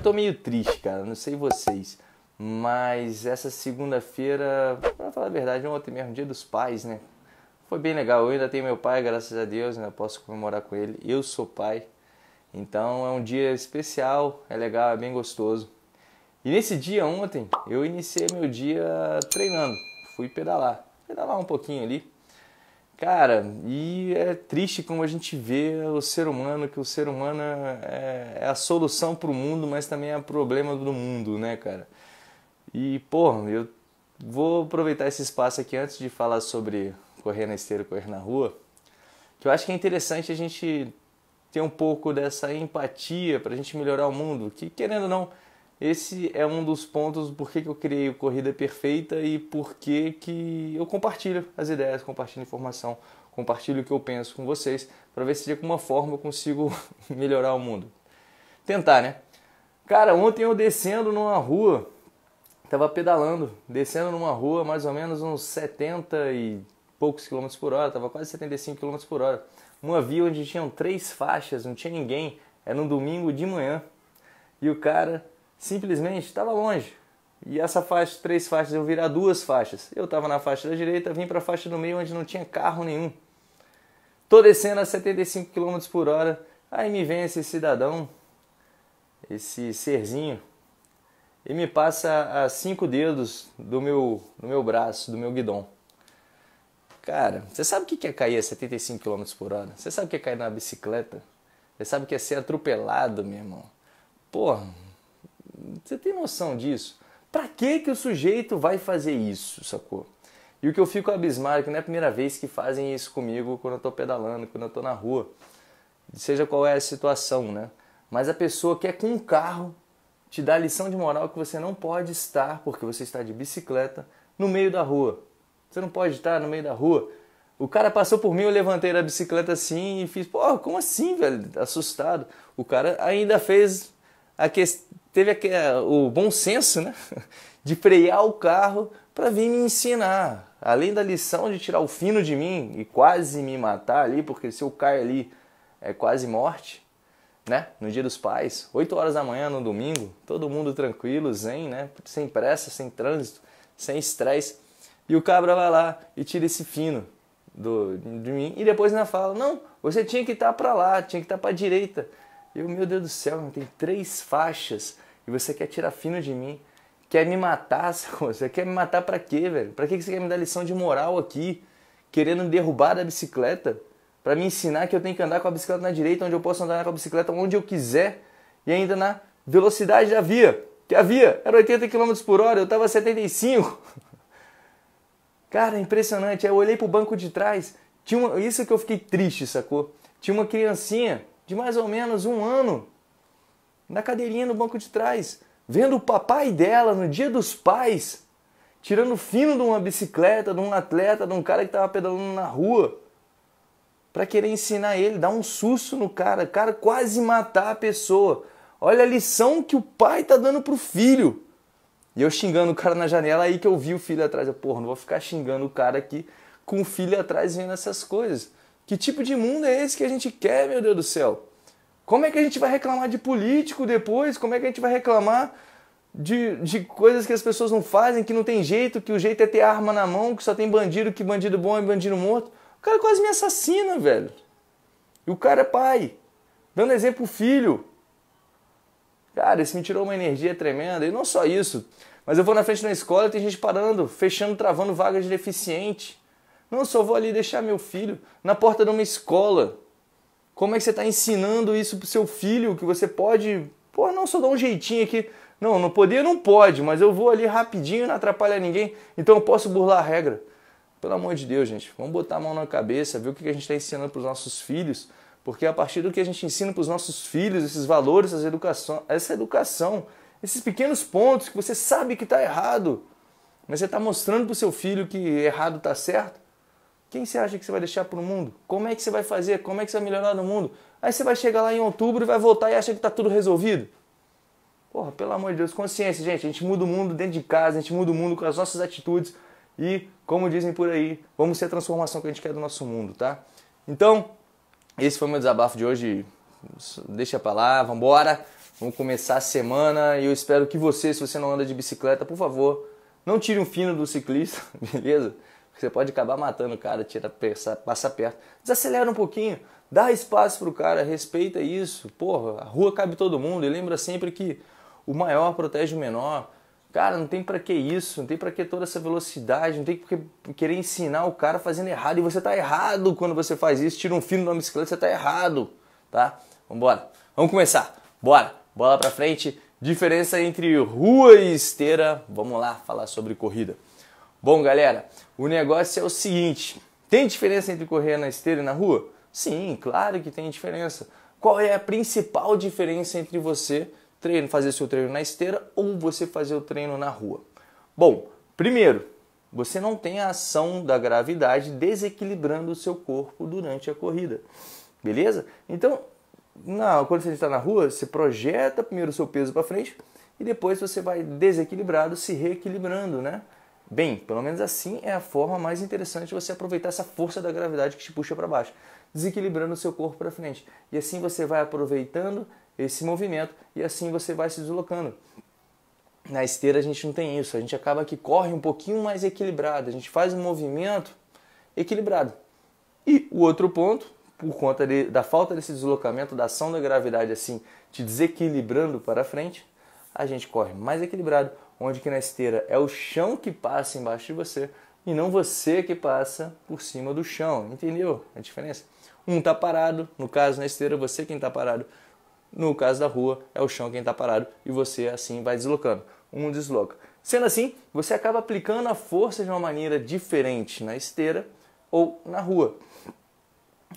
eu tô meio triste, cara. Não sei vocês. Mas essa segunda-feira, pra falar a verdade, ontem mesmo, dia dos pais, né? Foi bem legal. Eu ainda tenho meu pai, graças a Deus, ainda né, posso comemorar com ele. Eu sou pai. Então é um dia especial, é legal, é bem gostoso. E nesse dia ontem, eu iniciei meu dia treinando. Fui pedalar. Pedalar um pouquinho ali. Cara, e é triste como a gente vê o ser humano, que o ser humano é, é a solução para o mundo, mas também é o problema do mundo, né, cara? E, pô, eu vou aproveitar esse espaço aqui antes de falar sobre correr na esteira, correr na rua, que eu acho que é interessante a gente ter um pouco dessa empatia para a gente melhorar o mundo, que querendo ou não, esse é um dos pontos por que eu criei o Corrida Perfeita e por que eu compartilho as ideias, compartilho informação, compartilho o que eu penso com vocês, para ver se de alguma forma eu consigo melhorar o mundo. Tentar, né? Cara, ontem eu descendo numa rua, estava pedalando, descendo numa rua mais ou menos uns 70 e poucos quilômetros por hora, estava quase 75 quilômetros por hora. Uma via onde tinham três faixas, não tinha ninguém, era um domingo de manhã. E o cara simplesmente estava longe. E essa faixa, três faixas, eu virar duas faixas. Eu estava na faixa da direita, vim para a faixa do meio onde não tinha carro nenhum. Tô descendo a 75 km por hora, aí me vem esse cidadão, esse serzinho, e me passa a cinco dedos do meu, do meu braço, do meu guidão. Cara, você sabe o que é cair a 75 km por hora? Você sabe o que é cair na bicicleta? Você sabe o que é ser atropelado, meu irmão? Porra, você tem noção disso? Para que que o sujeito vai fazer isso, sacou? E o que eu fico abismado, é que não é a primeira vez que fazem isso comigo quando eu estou pedalando, quando eu estou na rua, seja qual é a situação, né? Mas a pessoa que é com um carro te dá a lição de moral que você não pode estar, porque você está de bicicleta, no meio da rua. Você não pode estar no meio da rua. O cara passou por mim, eu levantei da bicicleta assim e fiz, pô, como assim, velho? Assustado. O cara ainda fez a questão teve o bom senso né? de frear o carro para vir me ensinar. Além da lição de tirar o fino de mim e quase me matar ali, porque se eu caio ali é quase morte, né? No dia dos pais, 8 horas da manhã no domingo, todo mundo tranquilo, zen, né? Sem pressa, sem trânsito, sem estresse. E o cabra vai lá e tira esse fino do, de mim e depois ainda fala: "Não, você tinha que estar tá para lá, tinha que estar tá para direita". Eu, meu Deus do céu, tem três faixas e você quer tirar fino de mim? Quer me matar? Você quer me matar para quê, velho? Para que você quer me dar lição de moral aqui? Querendo derrubar da bicicleta? Para me ensinar que eu tenho que andar com a bicicleta na direita, onde eu posso andar com a bicicleta onde eu quiser e ainda na velocidade da via, que a via era 80 km por hora, eu estava 75. Cara, é impressionante. Eu olhei pro banco de trás, tinha uma... isso que eu fiquei triste, sacou? Tinha uma criancinha de mais ou menos um ano, na cadeirinha no banco de trás, vendo o papai dela no dia dos pais, tirando fino de uma bicicleta, de um atleta, de um cara que estava pedalando na rua, para querer ensinar ele, dar um susto no cara, o cara quase matar a pessoa. Olha a lição que o pai tá dando pro filho. E eu xingando o cara na janela aí que eu vi o filho atrás. Eu, porra, não vou ficar xingando o cara aqui com o filho atrás vendo essas coisas. Que tipo de mundo é esse que a gente quer, meu Deus do céu? Como é que a gente vai reclamar de político depois? Como é que a gente vai reclamar de, de coisas que as pessoas não fazem, que não tem jeito, que o jeito é ter arma na mão, que só tem bandido, que bandido bom é bandido morto? O cara quase me assassina, velho. E o cara é pai, dando exemplo filho. Cara, isso me tirou uma energia tremenda. E não só isso, mas eu vou na frente da escola e tem gente parando, fechando, travando vaga de deficiente. Não, só vou ali deixar meu filho na porta de uma escola. Como é que você está ensinando isso pro seu filho que você pode. Pô, não, só dá um jeitinho aqui. Não, não poder não pode, mas eu vou ali rapidinho, não atrapalha ninguém, então eu posso burlar a regra. Pelo amor de Deus, gente, vamos botar a mão na cabeça, ver o que a gente está ensinando para os nossos filhos, porque a partir do que a gente ensina para os nossos filhos, esses valores, essa educação, essa educação, esses pequenos pontos que você sabe que está errado, mas você está mostrando para o seu filho que errado está certo, quem você acha que você vai deixar para o mundo? Como é que você vai fazer? Como é que você vai melhorar no mundo? Aí você vai chegar lá em outubro e vai voltar e acha que está tudo resolvido. Porra, pelo amor de Deus, consciência, gente. A gente muda o mundo dentro de casa, a gente muda o mundo com as nossas atitudes e, como dizem por aí, vamos ser a transformação que a gente quer do nosso mundo, tá? Então, esse foi meu desabafo de hoje. Deixa pra lá, vambora. Vamos começar a semana e eu espero que você, se você não anda de bicicleta, por favor, não tire um fino do ciclista, beleza? você pode acabar matando o cara, tira, passa perto. Desacelera um pouquinho, dá espaço pro cara, respeita isso. Porra, a rua cabe todo mundo e lembra sempre que o maior protege o menor. Cara, não tem para que isso, não tem para que toda essa velocidade, não tem que querer ensinar o cara fazendo errado. E você tá errado quando você faz isso, tira um fino de bicicleta, você tá errado, tá? Vambora, vamos começar, bora, bola pra frente. Diferença entre rua e esteira, vamos lá falar sobre corrida. Bom, galera, o negócio é o seguinte: tem diferença entre correr na esteira e na rua? Sim, claro que tem diferença. Qual é a principal diferença entre você treino, fazer seu treino na esteira ou você fazer o treino na rua? Bom, primeiro, você não tem a ação da gravidade desequilibrando o seu corpo durante a corrida, beleza? Então, na, quando você está na rua, você projeta primeiro o seu peso para frente e depois você vai desequilibrado, se reequilibrando, né? Bem, pelo menos assim é a forma mais interessante de você aproveitar essa força da gravidade que te puxa para baixo, desequilibrando o seu corpo para frente. E assim você vai aproveitando esse movimento e assim você vai se deslocando. Na esteira a gente não tem isso, a gente acaba que corre um pouquinho mais equilibrado, a gente faz um movimento equilibrado. E o outro ponto, por conta de, da falta desse deslocamento, da ação da gravidade assim, te desequilibrando para frente, a gente corre mais equilibrado, onde que na esteira é o chão que passa embaixo de você e não você que passa por cima do chão, entendeu a diferença? Um está parado, no caso na esteira, você quem está parado. No caso da rua, é o chão quem está parado e você assim vai deslocando. Um desloca. Sendo assim, você acaba aplicando a força de uma maneira diferente na esteira ou na rua.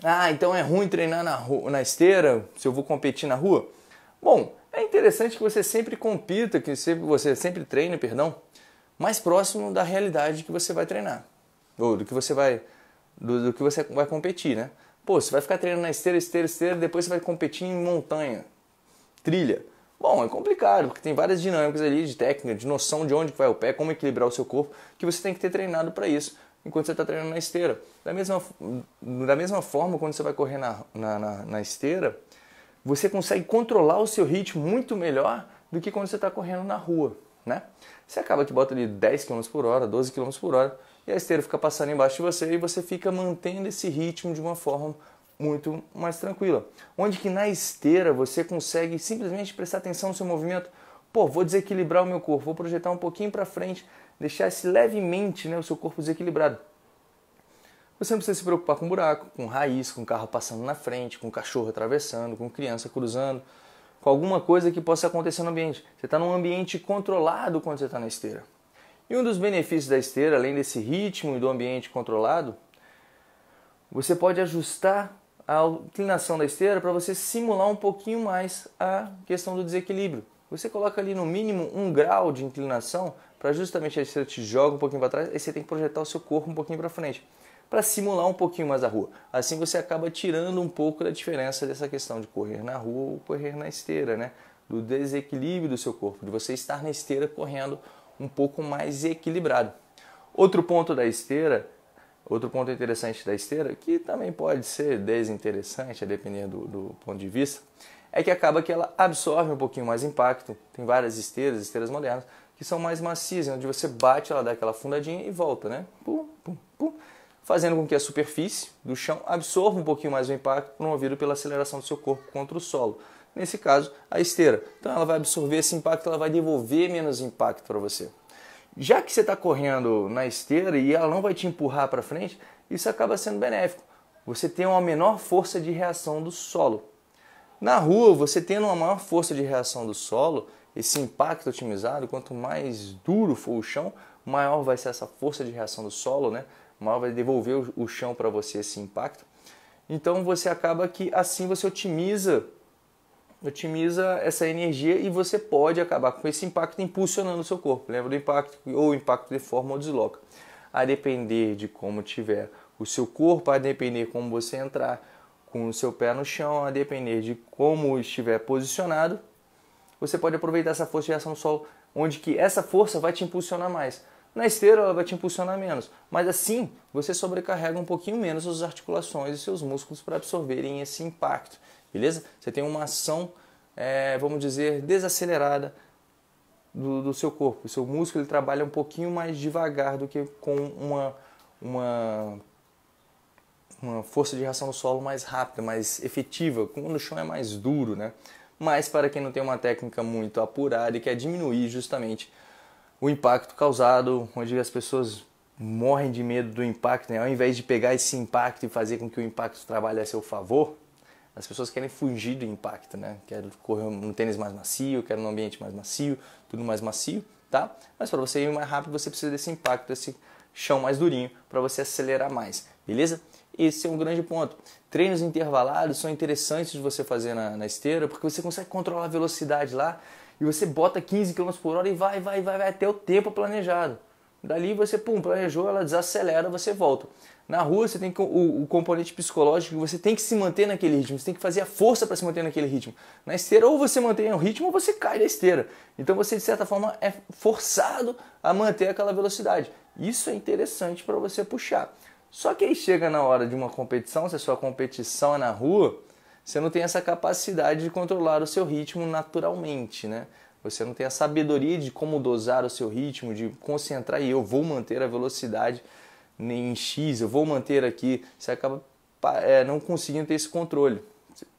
Ah, então é ruim treinar na, rua, na esteira se eu vou competir na rua? Bom, é interessante que você sempre compita, que você sempre treine, perdão, mais próximo da realidade que você vai treinar, ou do que você vai, do, do que você vai competir, né? Pô, você vai ficar treinando na esteira, esteira, esteira, depois você vai competir em montanha, trilha. Bom, é complicado, porque tem várias dinâmicas ali de técnica, de noção de onde vai o pé, como equilibrar o seu corpo, que você tem que ter treinado para isso enquanto você está treinando na esteira. Da mesma, da mesma forma, quando você vai correr na, na, na, na esteira, você consegue controlar o seu ritmo muito melhor do que quando você está correndo na rua, né? Você acaba que bota ali 10 km por hora, 12 km por hora, e a esteira fica passando embaixo de você e você fica mantendo esse ritmo de uma forma muito mais tranquila. Onde que na esteira você consegue simplesmente prestar atenção no seu movimento. Pô, vou desequilibrar o meu corpo, vou projetar um pouquinho para frente, deixar esse levemente né, o seu corpo desequilibrado. Você não precisa se preocupar com buraco, com raiz, com carro passando na frente, com cachorro atravessando, com criança cruzando, com alguma coisa que possa acontecer no ambiente. Você está num ambiente controlado quando você está na esteira. E um dos benefícios da esteira, além desse ritmo e do ambiente controlado, você pode ajustar a inclinação da esteira para você simular um pouquinho mais a questão do desequilíbrio. Você coloca ali no mínimo um grau de inclinação para justamente a esteira te joga um pouquinho para trás, e você tem que projetar o seu corpo um pouquinho para frente para simular um pouquinho mais a rua. Assim você acaba tirando um pouco da diferença dessa questão de correr na rua ou correr na esteira, né? Do desequilíbrio do seu corpo, de você estar na esteira correndo um pouco mais equilibrado. Outro ponto da esteira, outro ponto interessante da esteira, que também pode ser desinteressante, a depender do, do ponto de vista, é que acaba que ela absorve um pouquinho mais impacto. Tem várias esteiras, esteiras modernas, que são mais macias, onde você bate, ela dá aquela fundadinha e volta, né? Pum, pum, pum fazendo com que a superfície do chão absorva um pouquinho mais o impacto promovido pela aceleração do seu corpo contra o solo. Nesse caso, a esteira. Então ela vai absorver esse impacto, ela vai devolver menos impacto para você. Já que você está correndo na esteira e ela não vai te empurrar para frente, isso acaba sendo benéfico. Você tem uma menor força de reação do solo. Na rua, você tendo uma maior força de reação do solo, esse impacto otimizado, quanto mais duro for o chão, maior vai ser essa força de reação do solo, né? mal, vai devolver o chão para você esse impacto. Então você acaba que assim você otimiza otimiza essa energia e você pode acabar com esse impacto impulsionando o seu corpo. Lembra do impacto ou o impacto de forma ou desloca. A depender de como tiver o seu corpo, a depender como você entrar com o seu pé no chão, a depender de como estiver posicionado, você pode aproveitar essa força de reação do sol, onde que essa força vai te impulsionar mais. Na esteira ela vai te impulsionar menos, mas assim você sobrecarrega um pouquinho menos as articulações e seus músculos para absorverem esse impacto, beleza? Você tem uma ação, é, vamos dizer, desacelerada do, do, seu corpo. O seu músculo ele trabalha um pouquinho mais devagar do que com uma, uma, uma força de reação no solo mais rápida, mais efetiva, quando o chão é mais duro, né? Mas para quem não tem uma técnica muito apurada e quer diminuir justamente o impacto causado, onde as pessoas morrem de medo do impacto, né? ao invés de pegar esse impacto e fazer com que o impacto trabalhe a seu favor, as pessoas querem fugir do impacto, né? Quero correr um tênis mais macio, quero um ambiente mais macio, tudo mais macio, tá? Mas para você ir mais rápido, você precisa desse impacto, desse chão mais durinho para você acelerar mais, beleza? Esse é um grande ponto. Treinos intervalados são interessantes de você fazer na, na esteira, porque você consegue controlar a velocidade lá e você bota 15 km por hora e vai, vai, vai, vai até o tempo planejado. Dali você, pum, planejou, ela desacelera, você volta. Na rua você tem que, o, o, componente psicológico, você tem que se manter naquele ritmo, você tem que fazer a força para se manter naquele ritmo. Na esteira, ou você mantém o ritmo ou você cai da esteira. Então você, de certa forma, é forçado a manter aquela velocidade. Isso é interessante para você puxar. Só que aí chega na hora de uma competição, se a sua competição é na rua, você não tem essa capacidade de controlar o seu ritmo naturalmente, né? Você não tem a sabedoria de como dosar o seu ritmo, de concentrar e eu vou manter a velocidade em X, eu vou manter aqui. Você acaba é, não conseguindo ter esse controle.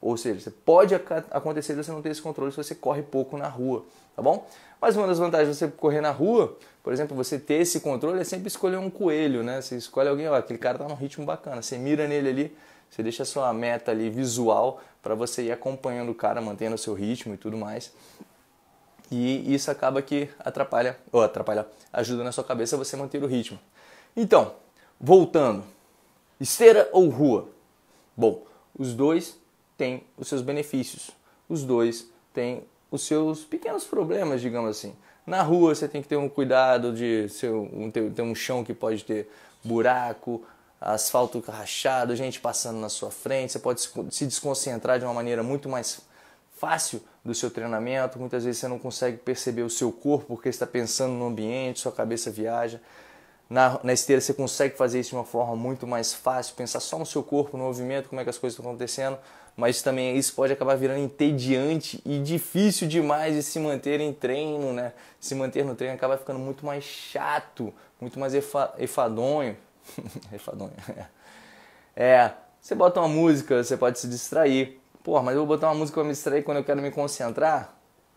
Ou seja, pode acontecer de você não ter esse controle se você corre pouco na rua tá bom? Mas uma das vantagens de você correr na rua, por exemplo, você ter esse controle é sempre escolher um coelho, né? Você escolhe alguém, ó, aquele cara tá num ritmo bacana, você mira nele ali, você deixa a sua meta ali visual para você ir acompanhando o cara, mantendo o seu ritmo e tudo mais. E isso acaba que atrapalha, ou atrapalha, ajuda na sua cabeça você manter o ritmo. Então, voltando, esteira ou rua? Bom, os dois têm os seus benefícios, os dois têm os seus pequenos problemas, digamos assim. Na rua você tem que ter um cuidado de ser um, ter, ter um chão que pode ter buraco, asfalto rachado, gente passando na sua frente, você pode se desconcentrar de uma maneira muito mais fácil do seu treinamento. Muitas vezes você não consegue perceber o seu corpo porque está pensando no ambiente, sua cabeça viaja. Na, na, esteira você consegue fazer isso de uma forma muito mais fácil, pensar só no seu corpo, no movimento, como é que as coisas estão acontecendo mas também isso pode acabar virando entediante e difícil demais de se manter em treino, né? Se manter no treino acaba ficando muito mais chato, muito mais efa, efadonho. efadonho, é. é. Você bota uma música, você pode se distrair. Pô, mas eu vou botar uma música para me distrair quando eu quero me concentrar?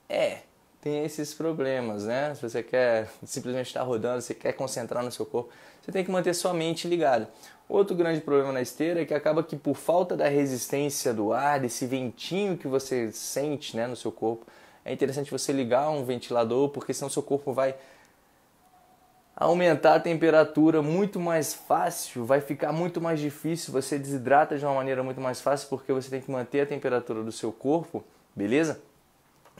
É, tem esses problemas, né? Se você quer simplesmente estar tá rodando, se quer concentrar no seu corpo, você tem que manter sua mente ligada. Outro grande problema na esteira é que acaba que por falta da resistência do ar, desse ventinho que você sente né, no seu corpo, é interessante você ligar um ventilador, porque senão seu corpo vai aumentar a temperatura muito mais fácil, vai ficar muito mais difícil, você desidrata de uma maneira muito mais fácil, porque você tem que manter a temperatura do seu corpo, beleza?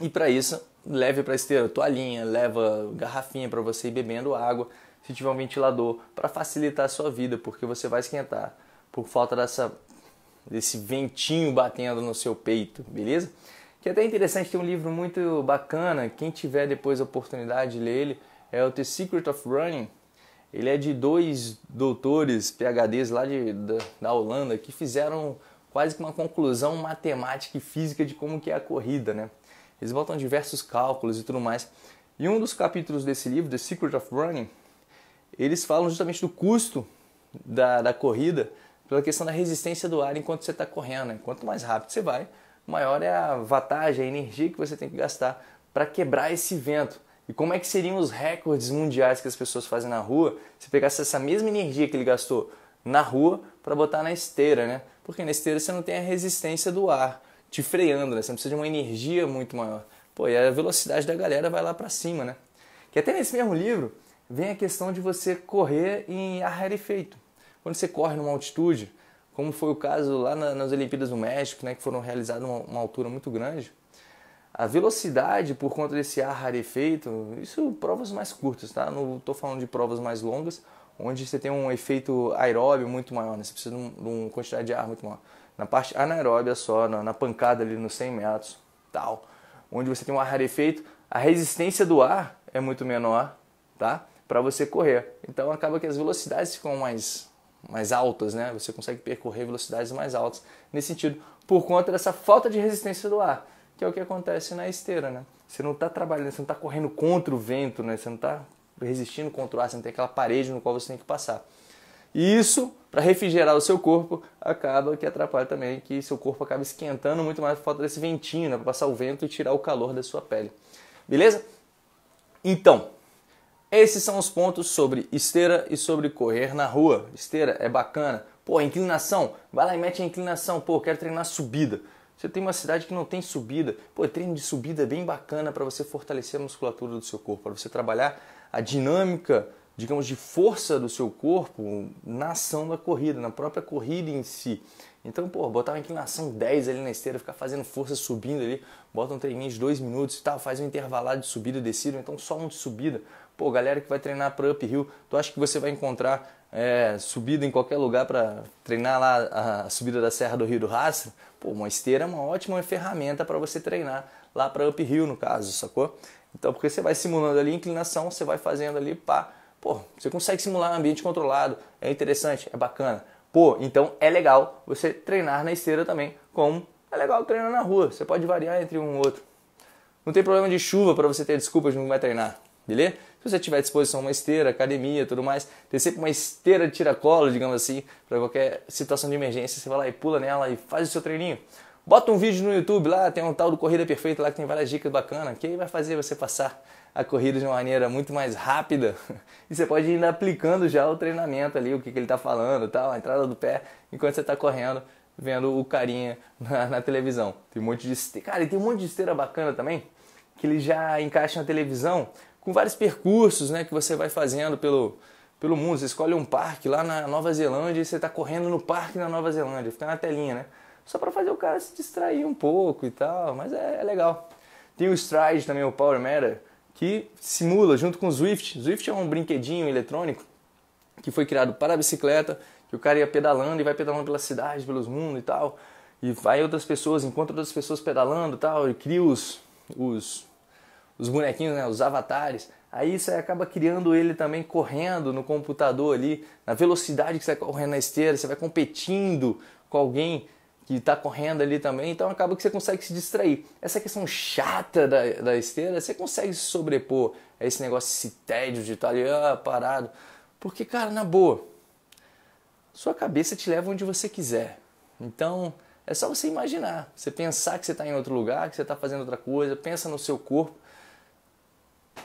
E para isso, leve para esteira toalhinha, leva garrafinha para você ir bebendo água, se tiver um ventilador, para facilitar a sua vida, porque você vai esquentar por falta dessa, desse ventinho batendo no seu peito, beleza? Que é até interessante, tem um livro muito bacana, quem tiver depois a oportunidade de ler ele, é o The Secret of Running. Ele é de dois doutores PhDs lá de, da, da Holanda que fizeram quase que uma conclusão matemática e física de como que é a corrida, né? Eles voltam a diversos cálculos e tudo mais. E um dos capítulos desse livro, The Secret of Running, eles falam justamente do custo da, da corrida pela questão da resistência do ar enquanto você está correndo. Enquanto né? Quanto mais rápido você vai, maior é a vantagem, a energia que você tem que gastar para quebrar esse vento. E como é que seriam os recordes mundiais que as pessoas fazem na rua se pegasse essa mesma energia que ele gastou na rua para botar na esteira, né? Porque na esteira você não tem a resistência do ar te freando, né? Você precisa de uma energia muito maior. Pô, e a velocidade da galera vai lá para cima, né? Que até nesse mesmo livro vem a questão de você correr em ar rarefeito. Quando você corre numa altitude, como foi o caso lá na, nas Olimpíadas do México, né, que foram realizadas uma, uma altura muito grande, a velocidade por conta desse ar rarefeito, isso provas mais curtas, tá? Não estou falando de provas mais longas, onde você tem um efeito aeróbio muito maior, né? Você precisa de, um, de uma quantidade de ar muito maior na parte anaeróbia só, na, na pancada ali nos 100 metros, tal, onde você tem um ar rarefeito, a resistência do ar é muito menor, tá? Para você correr. Então acaba que as velocidades ficam mais mais altas, né? Você consegue percorrer velocidades mais altas nesse sentido, por conta dessa falta de resistência do ar, que é o que acontece na esteira, né? Você não está trabalhando, você não está correndo contra o vento, né? Você não está resistindo contra o ar, você não tem aquela parede no qual você tem que passar. E isso, para refrigerar o seu corpo, acaba que atrapalha também, que seu corpo acaba esquentando muito mais por falta desse ventinho, né? Para passar o vento e tirar o calor da sua pele. Beleza? Então, esses são os pontos sobre esteira e sobre correr na rua. Esteira é bacana. Pô, inclinação. Vai lá e mete a inclinação. Pô, quero treinar subida. Você tem uma cidade que não tem subida. Pô, treino de subida é bem bacana para você fortalecer a musculatura do seu corpo, para você trabalhar a dinâmica digamos, de força do seu corpo na ação da corrida, na própria corrida em si. Então, pô, botar uma inclinação 10 ali na esteira, ficar fazendo força subindo ali, bota um treininho de 2 minutos e tal, faz um intervalado de subida e descida, então só um de subida. Pô, galera que vai treinar para uphill, tu acha que você vai encontrar é, subida em qualquer lugar para treinar lá a subida da Serra do Rio do Rastro, pô, uma esteira é uma ótima ferramenta para você treinar lá para uphill, no caso, sacou? Então, porque você vai simulando ali inclinação, você vai fazendo ali, pá, Pô, você consegue simular um ambiente controlado, é interessante, é bacana. Pô, então é legal você treinar na esteira também, como é legal treinar na rua. Você pode variar entre um e outro. Não tem problema de chuva para você ter desculpas de não vai treinar, beleza? Se você tiver à disposição uma esteira, academia, tudo mais, tem sempre uma esteira de tiracolo, digamos assim, para qualquer situação de emergência, você vai lá e pula nela e faz o seu treininho. Bota um vídeo no YouTube lá, tem um tal do Corrida Perfeita lá que tem várias dicas bacanas, que aí vai fazer você passar a corrida de uma maneira muito mais rápida. E você pode ir aplicando já o treinamento ali, o que, que ele está falando, tal, a entrada do pé, enquanto você está correndo, vendo o carinha na, na, televisão. Tem um monte de esteira. Cara, e tem um monte de esteira bacana também, que ele já encaixa na televisão, com vários percursos né, que você vai fazendo pelo, pelo mundo. Você escolhe um parque lá na Nova Zelândia e você está correndo no parque na Nova Zelândia, fica na telinha, né? Só para fazer o cara se distrair um pouco e tal, mas é, é legal. Tem o Stride também, o Power Matter, que simula junto com o Zwift. Zwift é um brinquedinho eletrônico que foi criado para a bicicleta, que o cara ia pedalando e vai pedalando pela cidade, pelos mundos e tal, e vai outras pessoas, encontra outras pessoas pedalando e tal, e cria os, os, os bonequinhos, né, os avatares. Aí você acaba criando ele também correndo no computador ali, na velocidade que você vai correndo na esteira, você vai competindo com alguém que está correndo ali também, então acaba que você consegue se distrair. Essa questão chata da, da esteira, você consegue se sobrepor a esse negócio, esse tédio de estar tá ali ah, parado. Porque, cara, na boa, sua cabeça te leva onde você quiser. Então, é só você imaginar, você pensar que você está em outro lugar, que você está fazendo outra coisa, pensa no seu corpo.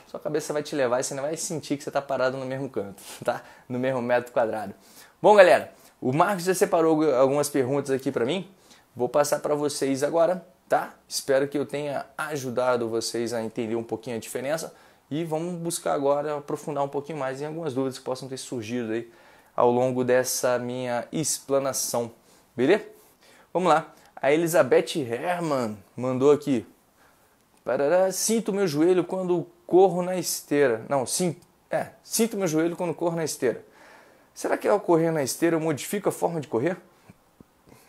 Sua cabeça vai te levar e você não vai sentir que você está parado no mesmo canto, tá? No mesmo metro quadrado. Bom, galera, o Marcos já separou algumas perguntas aqui para mim. Vou passar para vocês agora, tá? Espero que eu tenha ajudado vocês a entender um pouquinho a diferença e vamos buscar agora aprofundar um pouquinho mais em algumas dúvidas que possam ter surgido aí ao longo dessa minha explanação, beleza? Vamos lá. A Elizabeth Herman mandou aqui. Parará, sinto meu joelho quando corro na esteira. Não, sim, é, sinto meu joelho quando corro na esteira. Será que ao correr na esteira eu modifico a forma de correr?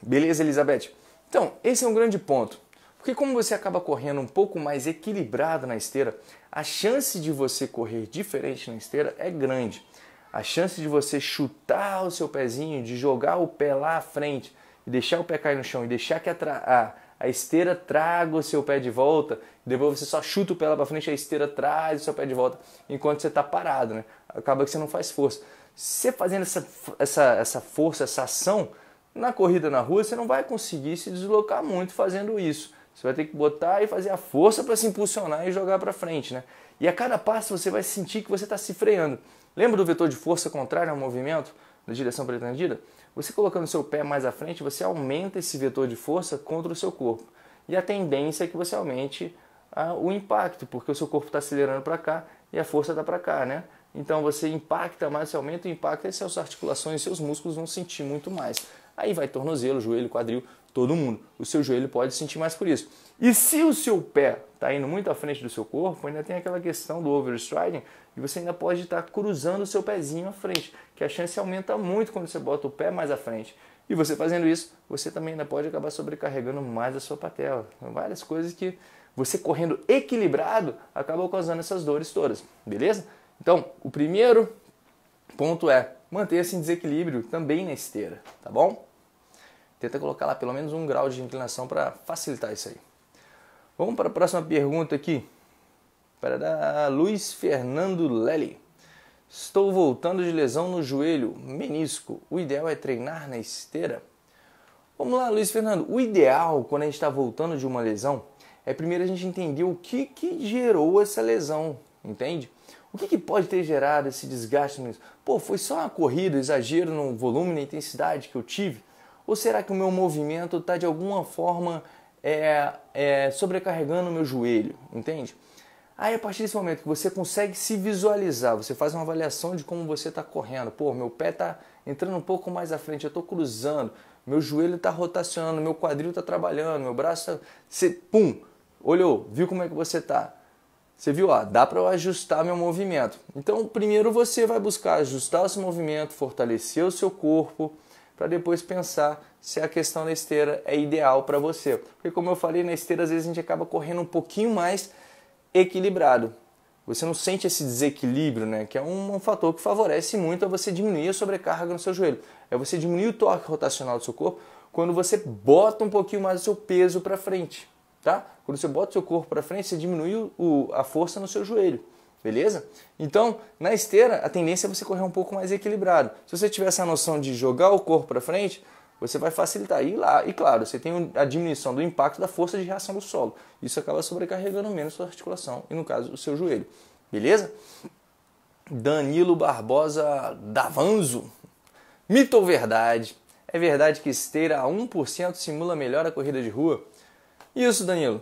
Beleza, Elizabeth? Então, esse é um grande ponto. Porque como você acaba correndo um pouco mais equilibrado na esteira, a chance de você correr diferente na esteira é grande. A chance de você chutar o seu pezinho, de jogar o pé lá à frente e deixar o pé cair no chão e deixar que a, a, a esteira traga o seu pé de volta, depois você só chuta o pé lá para frente, a esteira traz o seu pé de volta, enquanto você está parado, né? Acaba que você não faz força. Você fazendo essa, essa, essa força, essa ação, na corrida na rua, você não vai conseguir se deslocar muito fazendo isso. Você vai ter que botar e fazer a força para se impulsionar e jogar para frente, né? E a cada passo você vai sentir que você está se freando. Lembra do vetor de força contrário ao movimento na direção pretendida? Você colocando seu pé mais à frente, você aumenta esse vetor de força contra o seu corpo. E a tendência é que você aumente ah, o impacto, porque o seu corpo está acelerando para cá e a força está para cá, né? Então você impacta mais, você aumenta o impacto, e suas articulações, seus músculos vão sentir muito mais. Aí vai tornozelo, joelho, quadril, todo mundo. O seu joelho pode sentir mais por isso. E se o seu pé está indo muito à frente do seu corpo, ainda tem aquela questão do overstriding, e você ainda pode estar tá cruzando o seu pezinho à frente, que a chance aumenta muito quando você bota o pé mais à frente. E você fazendo isso, você também ainda pode acabar sobrecarregando mais a sua patela. Então, várias coisas que você correndo equilibrado acabou causando essas dores todas, beleza? Então, o primeiro ponto é manter esse desequilíbrio também na esteira, tá bom? Tenta colocar lá pelo menos um grau de inclinação para facilitar isso aí. Vamos para a próxima pergunta aqui. Para Luiz Fernando Lely. Estou voltando de lesão no joelho, menisco. O ideal é treinar na esteira? Vamos lá, Luiz Fernando. O ideal, quando a gente está voltando de uma lesão, é primeiro a gente entender o que, que gerou essa lesão, entende? O que, que pode ter gerado esse desgaste no Pô, foi só uma corrida, exagero no volume, na intensidade que eu tive? Ou será que o meu movimento está de alguma forma é, é, sobrecarregando o meu joelho? Entende? Aí a partir desse momento que você consegue se visualizar, você faz uma avaliação de como você está correndo. Pô, meu pé está entrando um pouco mais à frente, eu estou cruzando, meu joelho está rotacionando, meu quadril está trabalhando, meu braço está... pum, olhou, viu como é que você está você viu, ó, ah, dá para eu ajustar meu movimento. Então, primeiro você vai buscar ajustar o seu movimento, fortalecer o seu corpo, para depois pensar se a questão da esteira é ideal para você. Porque como eu falei, na esteira às vezes a gente acaba correndo um pouquinho mais equilibrado. Você não sente esse desequilíbrio, né? Que é um, um fator que favorece muito a você diminuir a sobrecarga no seu joelho. É você diminuir o torque rotacional do seu corpo quando você bota um pouquinho mais o seu peso para frente tá? Quando você bota o seu corpo para frente, você diminui o, a força no seu joelho, beleza? Então, na esteira, a tendência é você correr um pouco mais equilibrado. Se você tiver essa noção de jogar o corpo para frente, você vai facilitar. E, lá, e claro, você tem a diminuição do impacto da força de reação do solo. Isso acaba sobrecarregando menos sua articulação e, no caso, o seu joelho, beleza? Danilo Barbosa Davanzo. Mito ou verdade? É verdade que esteira a 1% simula melhor a corrida de rua? Isso, Danilo.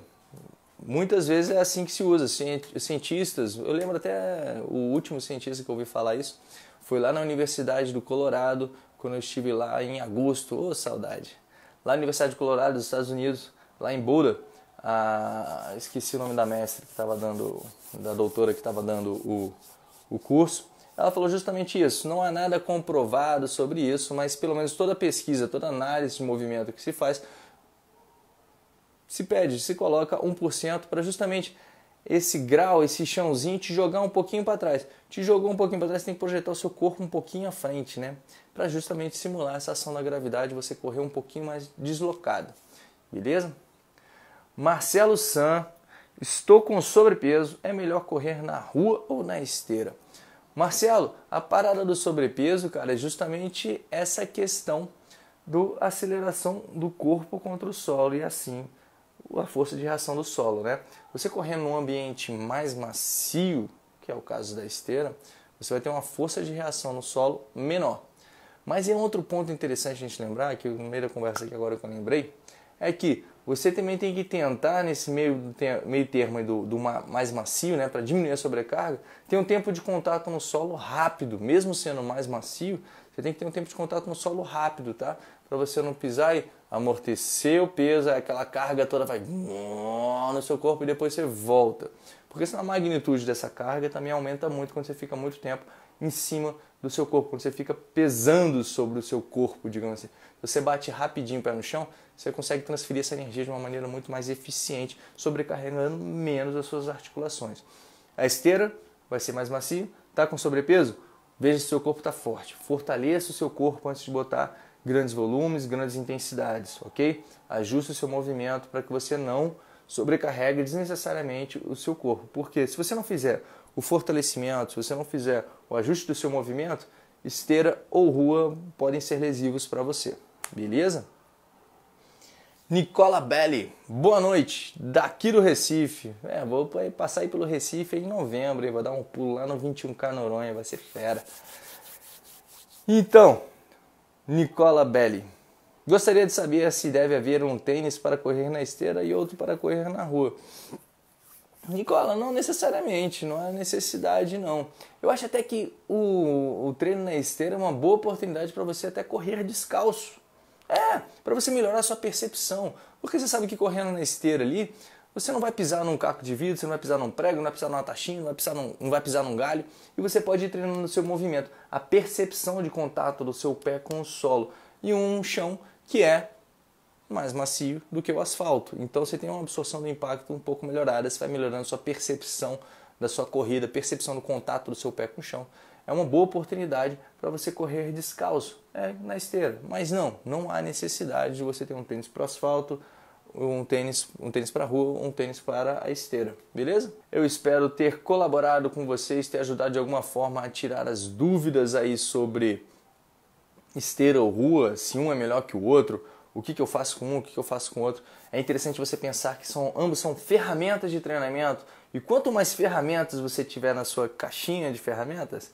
Muitas vezes é assim que se usa. Cientistas, eu lembro até o último cientista que eu ouvi falar isso, foi lá na Universidade do Colorado, quando eu estive lá em agosto, ô oh, saudade. Lá na Universidade do Colorado, dos Estados Unidos, lá em Boulder, ah, esqueci o nome da mestre que estava dando, da doutora que estava dando o, o curso, ela falou justamente isso. Não há nada comprovado sobre isso, mas pelo menos toda pesquisa, toda análise de movimento que se faz se pede, se coloca 1% para justamente esse grau, esse chãozinho te jogar um pouquinho para trás. Te jogou um pouquinho para trás, você tem que projetar o seu corpo um pouquinho à frente, né? Para justamente simular essa ação da gravidade, você correr um pouquinho mais deslocado. Beleza? Marcelo San, estou com sobrepeso, é melhor correr na rua ou na esteira? Marcelo, a parada do sobrepeso, cara, é justamente essa questão do aceleração do corpo contra o solo e assim a força de reação do solo, né? Você correndo num ambiente mais macio, que é o caso da esteira, você vai ter uma força de reação no solo menor. Mas é um outro ponto interessante a gente lembrar, que no meio da conversa aqui agora que eu lembrei, é que você também tem que tentar nesse meio, meio termo do, do mais macio, né, para diminuir a sobrecarga, ter um tempo de contato no solo rápido, mesmo sendo mais macio, você tem que ter um tempo de contato no solo rápido, tá? para você não pisar e amortecer o peso, aquela carga toda vai no seu corpo e depois você volta. Porque senão a magnitude dessa carga também aumenta muito quando você fica muito tempo em cima do seu corpo, quando você fica pesando sobre o seu corpo, digamos assim. Você bate rapidinho o pé no chão, você consegue transferir essa energia de uma maneira muito mais eficiente, sobrecarregando menos as suas articulações. A esteira vai ser mais macia, tá com sobrepeso? Veja se o seu corpo está forte. Fortaleça o seu corpo antes de botar grandes volumes, grandes intensidades, ok? Ajuste o seu movimento para que você não sobrecarregue desnecessariamente o seu corpo. Porque se você não fizer o fortalecimento, se você não fizer o ajuste do seu movimento, esteira ou rua podem ser lesivos para você, beleza? Nicola Belli, boa noite, daqui do Recife. É, vou passar aí pelo Recife em novembro, vou dar um pulo lá no 21K Noronha, vai ser fera. Então, Nicola Belli. Gostaria de saber se deve haver um tênis para correr na esteira e outro para correr na rua. Nicola, não necessariamente, não há necessidade não. Eu acho até que o, o treino na esteira é uma boa oportunidade para você até correr descalço. É, para você melhorar a sua percepção. Porque você sabe que correndo na esteira ali, você não vai pisar num caco de vidro, você não vai pisar num prego, não vai pisar numa taxinha, não vai pisar num, não vai pisar num galho e você pode ir treinando o seu movimento, a percepção de contato do seu pé com o solo e um chão que é mais macio do que o asfalto. Então você tem uma absorção do impacto um pouco melhorada, você vai melhorando a sua percepção da sua corrida, percepção do contato do seu pé com o chão. É uma boa oportunidade para você correr descalço, é, na esteira. Mas não, não há necessidade de você ter um tênis para asfalto, um tênis, um tênis para rua, um tênis para a esteira, beleza? Eu espero ter colaborado com vocês, ter ajudado de alguma forma a tirar as dúvidas aí sobre esteira ou rua, se um é melhor que o outro, o que, que eu faço com um, o que, que eu faço com o outro. É interessante você pensar que são, ambos são ferramentas de treinamento e quanto mais ferramentas você tiver na sua caixinha de ferramentas,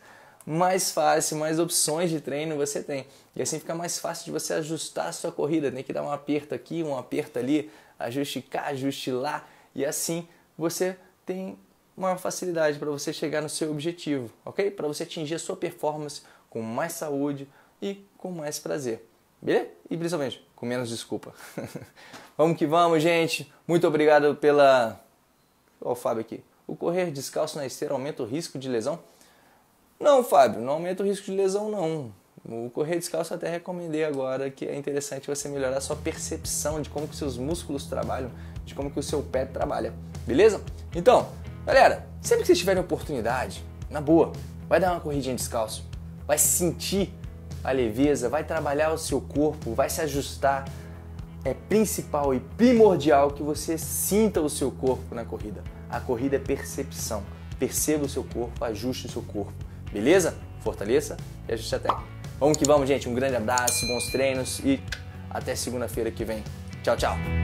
mais fácil, mais opções de treino você tem. E assim fica mais fácil de você ajustar a sua corrida. Tem que dar um aperto aqui, um aperto ali, ajuste cá, ajuste lá. E assim você tem uma facilidade para você chegar no seu objetivo, ok? Para você atingir a sua performance com mais saúde e com mais prazer. Beleza? E principalmente com menos desculpa. vamos que vamos, gente. Muito obrigado pela. Olha o Fábio aqui. O correr descalço na esteira aumenta o risco de lesão? Não, Fábio, não aumenta o risco de lesão, não. O correr descalço até recomendei agora que é interessante você melhorar a sua percepção de como que seus músculos trabalham, de como que o seu pé trabalha, beleza? Então, galera, sempre que vocês tiverem oportunidade, na boa, vai dar uma corridinha descalço, vai sentir a leveza, vai trabalhar o seu corpo, vai se ajustar. É principal e primordial que você sinta o seu corpo na corrida. A corrida é percepção. Perceba o seu corpo, ajuste o seu corpo Beleza? Fortaleça e ajuste até. Vamos que vamos, gente. Um grande abraço, bons treinos e até segunda-feira que vem. Tchau, tchau.